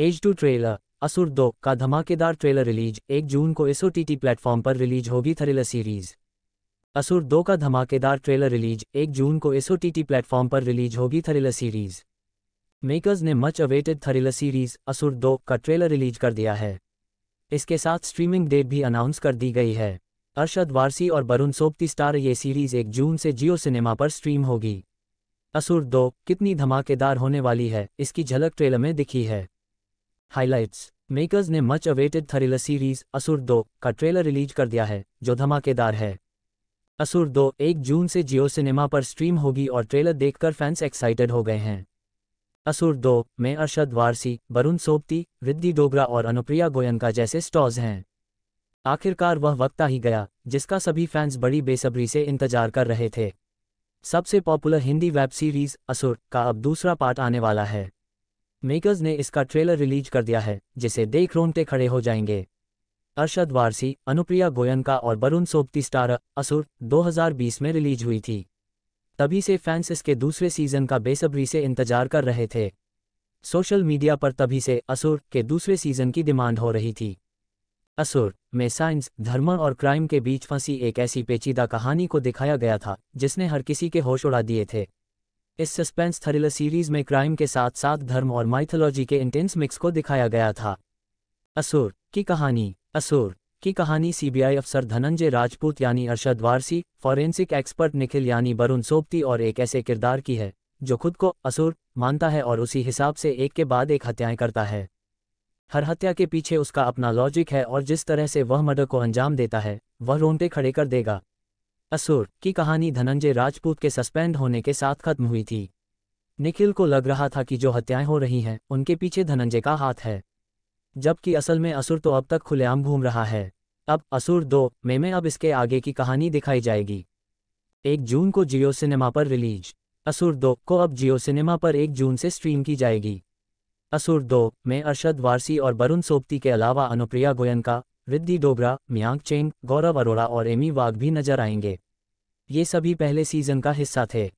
as two trailer असुर दो का धमाकेदार ट्रेलर रिलीज एक जून को एसओ टी प्लेटफॉर्म पर रिलीज होगी थ्रिलर सीरीज असुर दो का धमाकेदार ट्रेलर रिलीज एक जून को एसओ टी प्लेटफॉर्म पर रिलीज होगी थ्रिलर सीरीज मेकर्स ने much awaited thriller series Asur दो का ट्रेलर रिलीज कर दिया है इसके साथ स्ट्रीमिंग डेट भी अनाउंस कर दी गई है अरशद वारसी और वरुण सोपती स्टार ये सीरीज एक जून से जियो सिनेमा पर स्ट्रीम होगी असुर दो कितनी धमाकेदार होने वाली है इसकी झलक ट्रेलर में दिखी है हाइलाइट्स मेकर्स ने much awaited thriller series Asur दो का ट्रेलर रिलीज कर दिया है जो धमाकेदार है असुर दो एक जून से जियो सिनेमा पर स्ट्रीम होगी और ट्रेलर देखकर फैंस एक्साइटेड हो गए हैं असुर दो में अरशद वारसी वरुण सोपती रिद्धि डोगरा और अनुप्रिया गोयनका जैसे स्टॉज हैं आखिरकार वह वक्त आ ही गया जिसका सभी फैंस बड़ी बेसब्री से इंतजार कर रहे थे सबसे पॉपुलर हिंदी वेब सीरीज असुर का अब दूसरा पार्ट आने वाला है मेकर्स ने इसका ट्रेलर रिलीज कर दिया है जिसे देख रोनते खड़े हो जाएंगे अरशद वारसी अनुप्रिया गोयनका और वरुण सोबती स्टार असुर 2020 में रिलीज हुई थी तभी से फैंस इसके दूसरे सीजन का बेसब्री से इंतजार कर रहे थे सोशल मीडिया पर तभी से असुर के दूसरे सीजन की डिमांड हो रही थी असुर में साइंस धर्म और क्राइम के बीच फंसी एक ऐसी पेचीदा कहानी को दिखाया गया था जिसने हर किसी के होश उड़ा दिए थे इस सस्पेंस थ्रिलर सीरीज में क्राइम के साथ साथ धर्म और माइथोलॉजी के इंटेंस मिक्स को दिखाया गया था असुर की कहानी असुर की कहानी सीबीआई अफसर धनंजय राजपूत यानी अरशद वारसी फॉरेंसिक एक्सपर्ट निखिल यानी वरुण सोपती और एक ऐसे किरदार की है जो खुद को असुर मानता है और उसी हिसाब से एक के बाद एक हत्याएं करता है हर हत्या के पीछे उसका अपना लॉजिक है और जिस तरह से वह मर्डर को अंजाम देता है वह रोंगटे खड़े कर देगा असुर की कहानी धनंजय राजपूत के सस्पेंड होने के साथ खत्म हुई थी निखिल को लग रहा था कि जो हत्याएं हो रही हैं उनके पीछे धनंजय का हाथ है जबकि असल में असुर तो अब तक खुलेआम घूम रहा है अब असुर दो में में अब इसके आगे की कहानी दिखाई जाएगी एक जून को जियो सिनेमा पर रिलीज असुर दो को अब जियो सिनेमा पर एक जून से स्ट्रीम की जाएगी असुर दो में अरशद वारसी और वरुण सोपती के अलावा अनुप्रिया गोयनका रिद्धि डोगरा मियांग चेंग गौरव अरोड़ा और एमी वाघ भी नजर आएंगे ये सभी पहले सीजन का हिस्सा थे